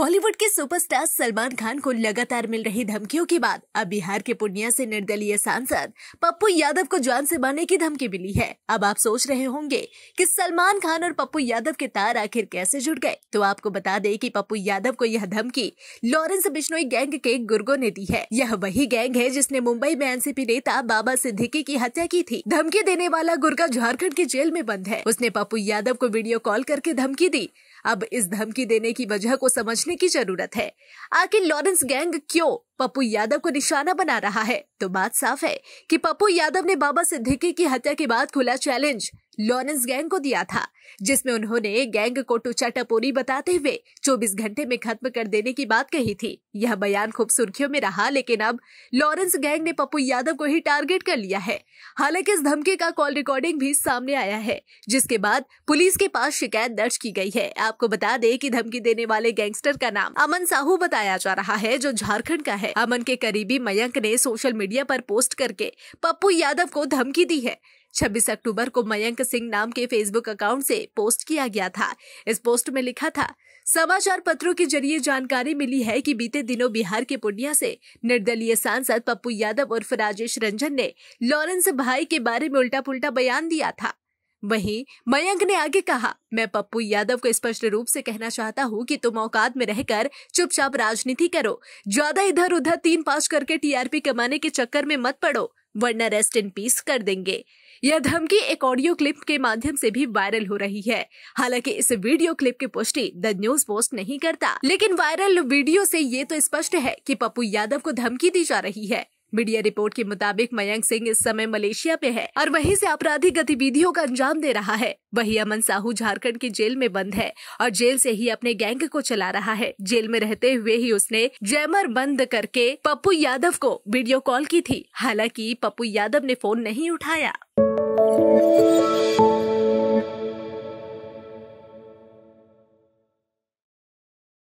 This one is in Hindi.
बॉलीवुड के सुपरस्टार सलमान खान को लगातार मिल रही धमकियों के बाद अब बिहार के पूर्णिया से निर्दलीय सांसद पप्पू यादव को जान से मारने की धमकी मिली है अब आप सोच रहे होंगे कि सलमान खान और पप्पू यादव के तार आखिर कैसे जुड़ गए तो आपको बता दें कि पप्पू यादव को यह धमकी लॉरेंस बिश्नोई गैंग के गुर्गो ने दी है यह वही गैंग है जिसने मुंबई में एनसीपी नेता बाबा सिद्दीकी की हत्या की थी धमकी देने वाला गुर्गा झारखंड की जेल में बंद है उसने पप्पू यादव को वीडियो कॉल करके धमकी दी अब इस धमकी देने की वजह को समझने की जरूरत है आखिर लॉरेंस गैंग क्यों पप्पू यादव को निशाना बना रहा है तो बात साफ है कि पप्पू यादव ने बाबा सिद्दीकी की हत्या के बाद खुला चैलेंज लॉरेंस गैंग को दिया था जिसमें उन्होंने गैंग को टुचा टपोरी बताते हुए 24 घंटे में खत्म कर देने की बात कही थी यह बयान खूब सुर्खियों में रहा लेकिन अब लॉरेंस गैंग ने पप्पू यादव को ही टारगेट कर लिया है हालांकि इस धमकी का कॉल रिकॉर्डिंग भी सामने आया है जिसके बाद पुलिस के पास शिकायत दर्ज की गई है आपको बता दे की धमकी देने वाले गैंगस्टर का नाम अमन साहू बताया जा रहा है जो झारखण्ड का है अमन के करीबी मयंक ने सोशल मीडिया पर पोस्ट करके पप्पू यादव को धमकी दी है छब्बीस अक्टूबर को मयंक सिंह नाम के फेसबुक अकाउंट से पोस्ट किया गया था इस पोस्ट में लिखा था समाचार पत्रों के जरिए जानकारी मिली है कि बीते दिनों बिहार के पूर्णिया से निर्दलीय सांसद पप्पू यादव उर्फ राजेश रंजन ने लॉरेंस भाई के बारे में उल्टा पुल्टा बयान दिया था वहीं मयंक ने आगे कहा मैं पप्पू यादव को स्पष्ट रूप से कहना चाहता हूँ कि तुम औकात में रहकर चुपचाप राजनीति करो ज्यादा इधर उधर तीन पास करके टीआरपी कमाने के चक्कर में मत पड़ो वरना रेस्ट इन पीस कर देंगे यह धमकी एक ऑडियो क्लिप के माध्यम से भी वायरल हो रही है हालांकि इस वीडियो क्लिप की पुष्टि द न्यूज पोस्ट नहीं करता लेकिन वायरल वीडियो से ये तो स्पष्ट है कि पप्पू यादव को धमकी दी जा रही है मीडिया रिपोर्ट के मुताबिक मयंक सिंह इस समय मलेशिया में है और वहीं से आपराधिक गतिविधियों का अंजाम दे रहा है वही अमन साहू झारखंड की जेल में बंद है और जेल से ही अपने गैंग को चला रहा है जेल में रहते हुए ही उसने जैमर बंद करके पप्पू यादव को वीडियो कॉल की थी हालांकि पप्पू यादव ने फोन नहीं उठाया